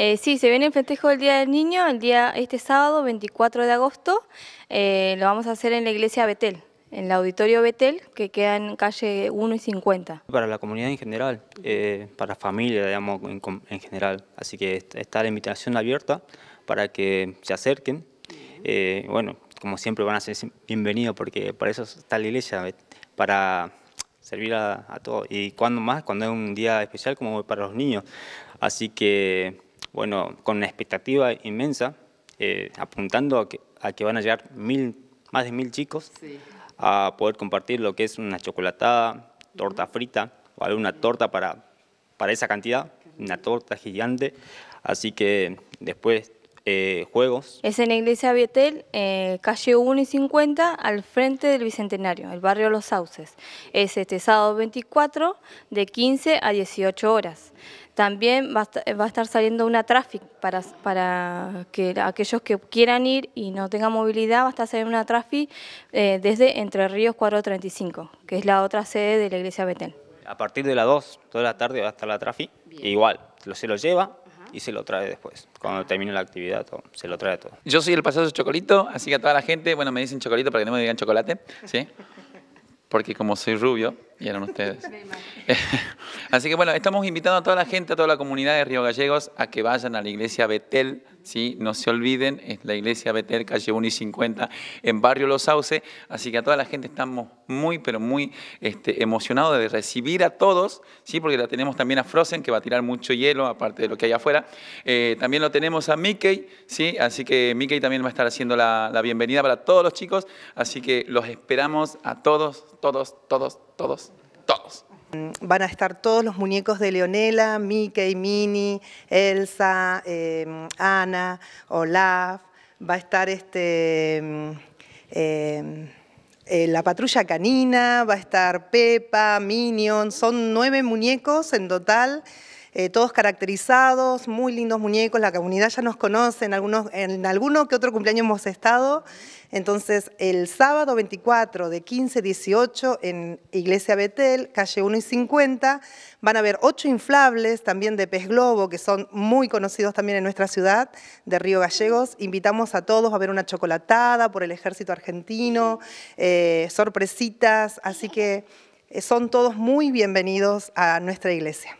Eh, sí, se viene el festejo del Día del Niño, el día este sábado 24 de agosto, eh, lo vamos a hacer en la iglesia Betel, en el auditorio Betel, que queda en calle 1 y 50. Para la comunidad en general, eh, para familia, digamos, en, general. Así que está la invitación abierta para que se acerquen. bueno, como siempre van a ser bienvenidos porque para eso está la iglesia, para servir a, a todos. Y cuando más, cuando es un día especial como para los niños. Así que bueno, con una expectativa inmensa, eh, apuntando a que, van a llegar mil, más de mil chicos a poder compartir lo que es una chocolatada, torta frita o alguna torta para, para esa cantidad, una torta gigante. Así que después eh, juegos. Es en la iglesia Vietel, eh, calle 1 y 50, al frente del Bicentenario, el barrio Los Sauces. Es este sábado 24 de 15 a 18 horas. También va a estar saliendo una traffic para, para que aquellos que quieran ir y no tengan movilidad, va a estar saliendo una traffic eh, desde Entre Ríos 435, que es la otra sede de la Iglesia Betén. A partir de las 2, toda la tarde va a estar la traffic, igual, se lo lleva, y se lo trae después. Cuando termine la actividad, se lo trae todo. Yo soy el payaso Chocolito, así que a toda la gente, bueno, me dicen Chocolito para que no me digan chocolate, ¿sí? Porque como soy rubio, y eran ustedes. Así que bueno, estamos invitando a toda la gente, a toda la comunidad de Río Gallegos a que vayan a la iglesia Betel, ¿sí? No se olviden, es la iglesia Betel, calle 1 y 50, en Barrio Los Sauces. Así que a toda la gente estamos muy, pero muy este, emocionados de recibir a todos, ¿sí? Porque la tenemos también a Frozen, que va a tirar mucho hielo, aparte de lo que hay afuera. Eh, también lo tenemos a Mickey, ¿sí? Así que Mickey también va a estar haciendo la, la bienvenida para todos los chicos. Así que los esperamos a todos, todos, todos, todos, todos. Mm, van a estar todos los muñecos de Leonela, Mickey, Mini, Elsa, em, Ana, Olaf. Va a estar este, mm, em, eh, la patrulla canina, va a estar Pepa, Minion. Son nueve muñecos en total. Eh, todos caracterizados, muy lindos muñecos, la comunidad ya nos conoce, en, algunos, en alguno que otro cumpleaños hemos estado. Entonces, el sábado 24 de 15 18 en Iglesia Betel, calle 1 y 50, van a haber ocho inflables también de pez globo, que son muy conocidos también en nuestra ciudad, de Río Gallegos. Invitamos a todos a ver una chocolatada por el ejército argentino, eh, sorpresitas, así que eh, son todos muy bienvenidos a nuestra iglesia.